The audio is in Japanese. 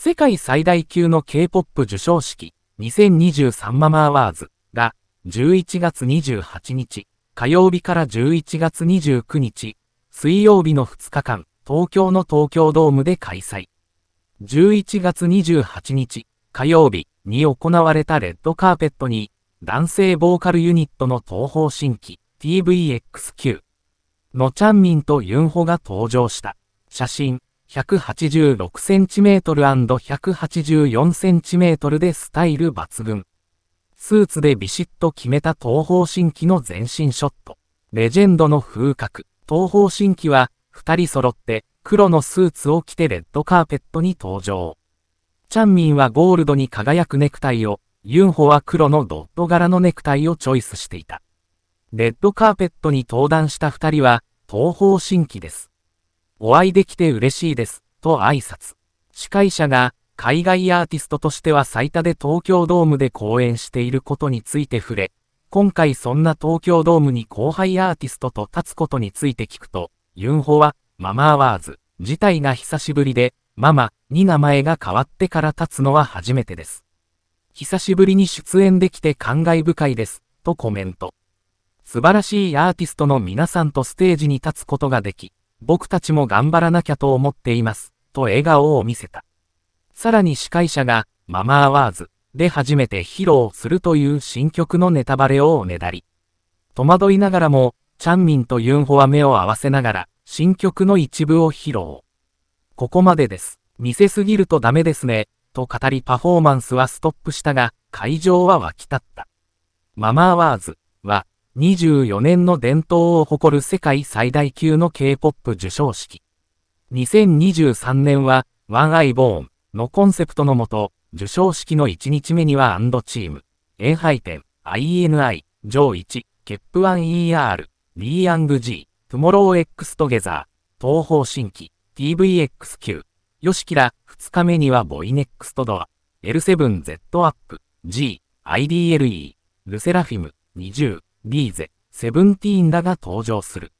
世界最大級の K-POP 受賞式2023ママアワーズが11月28日、火曜日から11月29日、水曜日の2日間、東京の東京ドームで開催。11月28日、火曜日に行われたレッドカーペットに、男性ボーカルユニットの東方新規 TVXQ のチャンミンとユンホが登場した。写真。186cm&184cm でスタイル抜群。スーツでビシッと決めた東方神起の全身ショット。レジェンドの風格。東方神起は、二人揃って黒のスーツを着てレッドカーペットに登場。チャンミンはゴールドに輝くネクタイを、ユンホは黒のドット柄のネクタイをチョイスしていた。レッドカーペットに登壇した二人は、東方神起です。お会いできて嬉しいです、と挨拶。司会者が、海外アーティストとしては最多で東京ドームで公演していることについて触れ、今回そんな東京ドームに後輩アーティストと立つことについて聞くと、ユンホは、ママアワーズ、自体が久しぶりで、ママに名前が変わってから立つのは初めてです。久しぶりに出演できて感慨深いです、とコメント。素晴らしいアーティストの皆さんとステージに立つことができ、僕たちも頑張らなきゃと思っています、と笑顔を見せた。さらに司会者が、ママアワーズで初めて披露するという新曲のネタバレをねだり、戸惑いながらも、チャンミンとユンホは目を合わせながら、新曲の一部を披露。ここまでです。見せすぎるとダメですね、と語りパフォーマンスはストップしたが、会場は沸き立った。ママアワーズは、24年の伝統を誇る世界最大級の K-POP 受賞式。2023年は、ワンアイボーンのコンセプトのもと、受賞式の1日目にはアンドチーム、エンハイテン、INI、上1、ケップワ 1ER、リーアング G、トゥモロー X トゲザー、東方新規、TVXQ、ヨシキラ、2日目にはボイネックストドア、L7Z アップ、G、IDLE、ルセラフィム、20、ビーゼ、セブンティーンらが登場する。